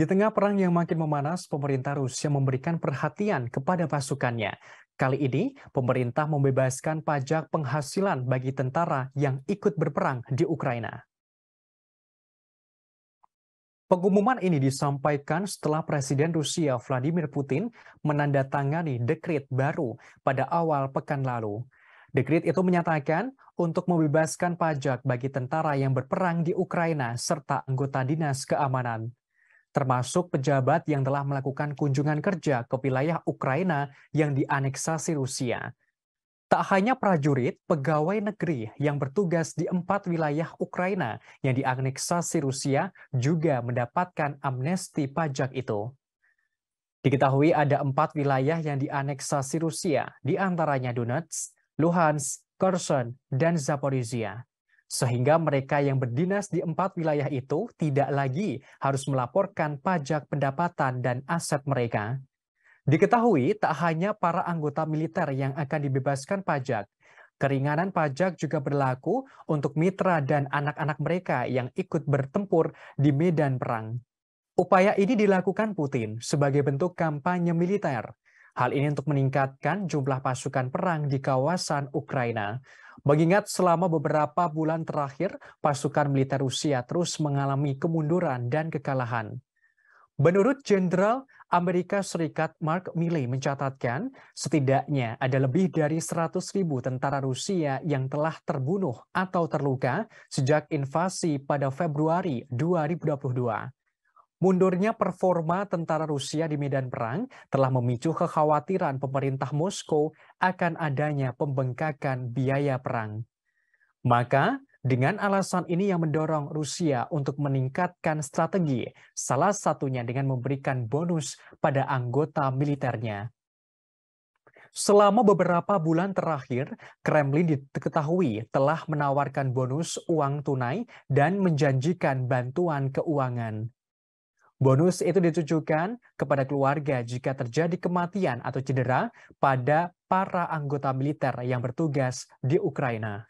Di tengah perang yang makin memanas, pemerintah Rusia memberikan perhatian kepada pasukannya. Kali ini, pemerintah membebaskan pajak penghasilan bagi tentara yang ikut berperang di Ukraina. Pengumuman ini disampaikan setelah Presiden Rusia Vladimir Putin menandatangani dekrit baru pada awal pekan lalu. Dekrit itu menyatakan untuk membebaskan pajak bagi tentara yang berperang di Ukraina serta anggota dinas keamanan termasuk pejabat yang telah melakukan kunjungan kerja ke wilayah Ukraina yang dianeksasi Rusia. Tak hanya prajurit, pegawai negeri yang bertugas di empat wilayah Ukraina yang dianeksasi Rusia juga mendapatkan amnesti pajak itu. Diketahui ada empat wilayah yang dianeksasi Rusia, di antaranya Donetsk, Luhansk, Kherson, dan Zaporizhia sehingga mereka yang berdinas di empat wilayah itu tidak lagi harus melaporkan pajak pendapatan dan aset mereka. Diketahui, tak hanya para anggota militer yang akan dibebaskan pajak, keringanan pajak juga berlaku untuk mitra dan anak-anak mereka yang ikut bertempur di medan perang. Upaya ini dilakukan Putin sebagai bentuk kampanye militer Hal ini untuk meningkatkan jumlah pasukan perang di kawasan Ukraina. Mengingat selama beberapa bulan terakhir, pasukan militer Rusia terus mengalami kemunduran dan kekalahan. Menurut Jenderal Amerika Serikat Mark Milley mencatatkan, setidaknya ada lebih dari 100 ribu tentara Rusia yang telah terbunuh atau terluka sejak invasi pada Februari 2022. Mundurnya performa tentara Rusia di medan perang telah memicu kekhawatiran pemerintah Moskow akan adanya pembengkakan biaya perang. Maka, dengan alasan ini yang mendorong Rusia untuk meningkatkan strategi, salah satunya dengan memberikan bonus pada anggota militernya. Selama beberapa bulan terakhir, Kremlin diketahui telah menawarkan bonus uang tunai dan menjanjikan bantuan keuangan. Bonus itu ditujukan kepada keluarga jika terjadi kematian atau cedera pada para anggota militer yang bertugas di Ukraina.